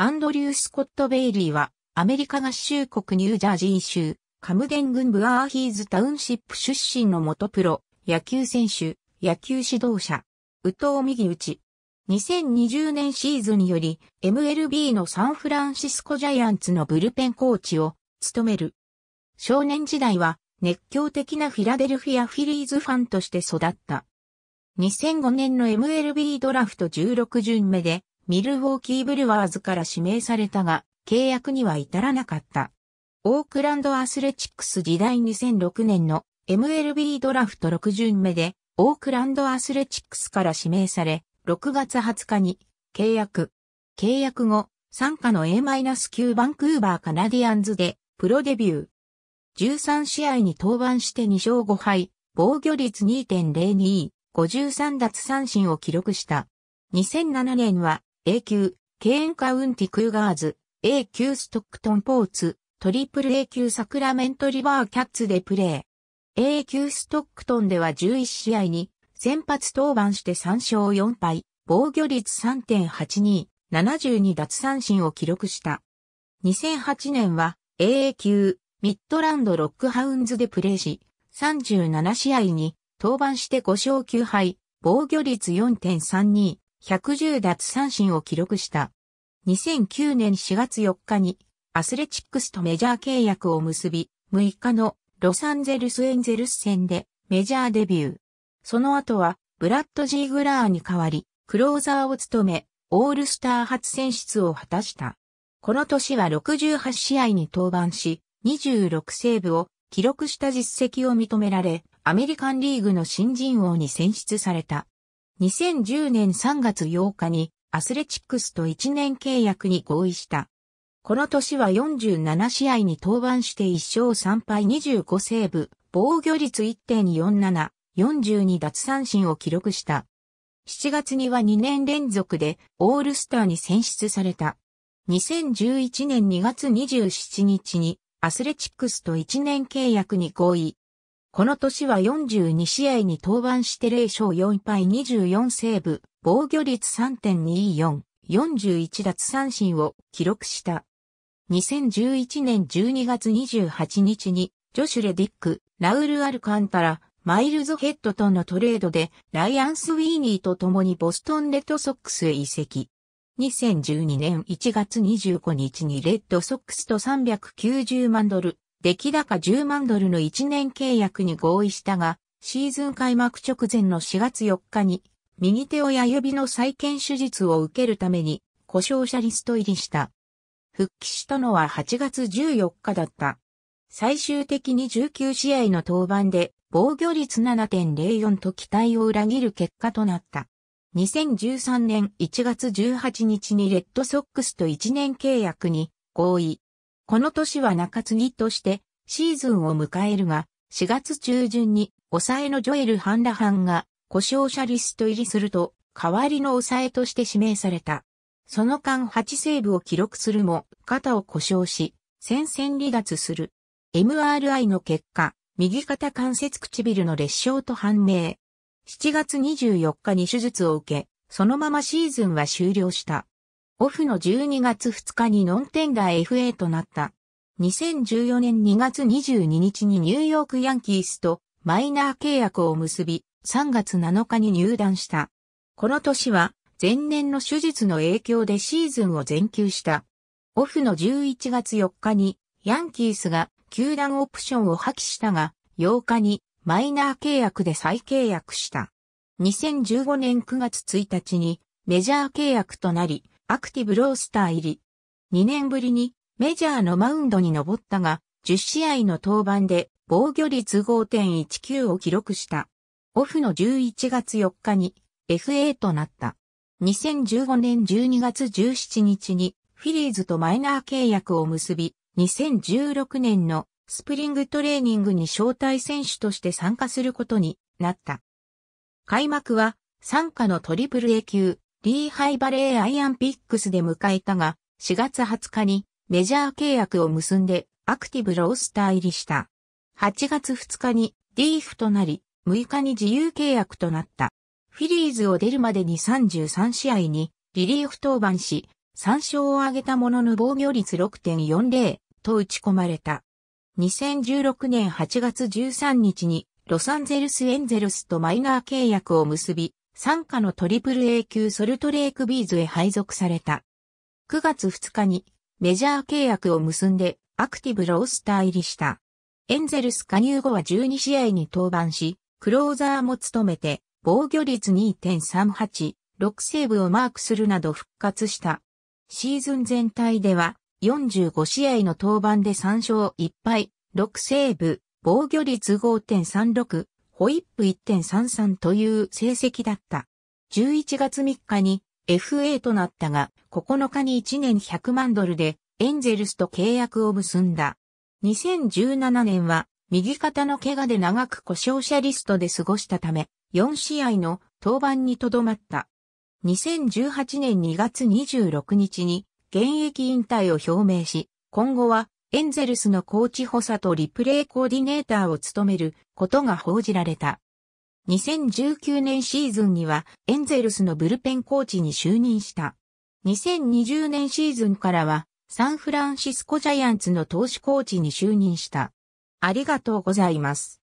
アンドリュー・スコット・ベイリーは、アメリカ合衆国ニュージャージー州、カムデン郡ブアーヒーズタウンシップ出身の元プロ、野球選手、野球指導者、宇藤右打ち。2020年シーズンより MLB のサンフランシスコジャイアンツのブルペンコーチを務める。少年時代は熱狂的なフィラデルフィアフィリーズファンとして育った。2005年の MLB ドラフト16巡目でミルウォーキーブルワーズから指名されたが、契約には至らなかった。オークランドアスレチックス時代2006年の MLB ドラフト6巡目で、オークランドアスレチックスから指名され、6月20日に契約。契約後、参加の A-9 バンクーバーカナディアンズでプロデビュー。13試合に登板して2勝5敗、防御率2.02、53奪三振を記録した。2007年は A 級、ケーンカウンティクーガーズ、A 級ストックトンポーツ、トリプル A 級サクラメントリバーキャッツでプレー。A 級ストックトンでは11試合に先発登板して3勝4敗、防御率3.82、72奪三振を記録した。2008年は AA 級ミッドランドロックハウンズでプレーし、37試合に登板して5勝9敗、防御率4.32、110奪三振を記録した。2009年4月4日にアスレチックスとメジャー契約を結び、6日のロサンゼルスエンゼルス戦でメジャーデビュー。その後はブラッド・ジーグラーに代わり、クローザーを務め、オールスター初選出を果たした。この年は68試合に登板し、26セーブを記録した実績を認められ、アメリカンリーグの新人王に選出された。2010年3月8日にアスレチックスと1年契約に合意した。この年は47試合に登板して1勝3敗25セーブ、防御率1.47、42奪三振を記録した。7月には2年連続でオールスターに選出された。2011年2月27日にアスレチックスと1年契約に合意。この年は42試合に登板して0勝4敗24セーブ、防御率3.24、41奪三振を記録した。2011年12月28日に、ジョシュ・レディック、ラウル・アルカンタラ、マイルズ・ヘッドとのトレードで、ライアンス・ウィーニーと共にボストン・レッドソックスへ移籍。2012年1月25日にレッドソックスと390万ドル、出来高10万ドルの1年契約に合意したが、シーズン開幕直前の4月4日に、右手親指の再建手術を受けるために、故障者リスト入りした。復帰したのは8月14日だった。最終的に19試合の登板で防御率7.04と期待を裏切る結果となった。2013年1月18日にレッドソックスと1年契約に合意。この年は中継ぎとしてシーズンを迎えるが、4月中旬に抑えのジョエル・ハンラハンが故障者リスト入りすると、代わりの抑えとして指名された。その間8セーブを記録するも、肩を故障し、戦線離脱する。MRI の結果、右肩関節唇の裂傷と判明。7月24日に手術を受け、そのままシーズンは終了した。オフの12月2日にノンテンダー FA となった。2014年2月22日にニューヨークヤンキースとマイナー契約を結び、3月7日に入団した。この年は、前年の手術の影響でシーズンを全休した。オフの11月4日に、ヤンキースが球団オプションを破棄したが、8日にマイナー契約で再契約した。2015年9月1日にメジャー契約となり、アクティブロースター入り。2年ぶりにメジャーのマウンドに登ったが、10試合の登板で防御率5.19を記録した。オフの11月4日に FA となった。2015年12月17日にフィリーズとマイナー契約を結び、2016年のスプリングトレーニングに招待選手として参加することになった。開幕は参加のトリプル A 級リーハイバレーアイアンピックスで迎えたが、4月20日にメジャー契約を結んでアクティブロースター入りした。8月2日にリーフとなり、6日に自由契約となった。フィリーズを出るまでに33試合にリリーフ登板し、3勝を挙げたものの防御率6.40と打ち込まれた。2016年8月13日にロサンゼルスエンゼルスとマイナー契約を結び、傘下のトリプル a 級ソルトレイクビーズへ配属された。9月2日にメジャー契約を結んでアクティブロースター入りした。エンゼルス加入後は12試合に登板し、クローザーも務めて防御率2.38、6セーブをマークするなど復活した。シーズン全体では45試合の登板で3勝1敗、6セーブ、防御率5.36、ホイップ1.33という成績だった。11月3日に FA となったが、9日に1年100万ドルでエンゼルスと契約を結んだ。2017年は右肩の怪我で長く故障者リストで過ごしたため、4試合の登板にとどまった。2018年2月26日に現役引退を表明し、今後はエンゼルスのコーチ補佐とリプレイコーディネーターを務めることが報じられた。2019年シーズンにはエンゼルスのブルペンコーチに就任した。2020年シーズンからはサンフランシスコジャイアンツの投手コーチに就任した。ありがとうございます。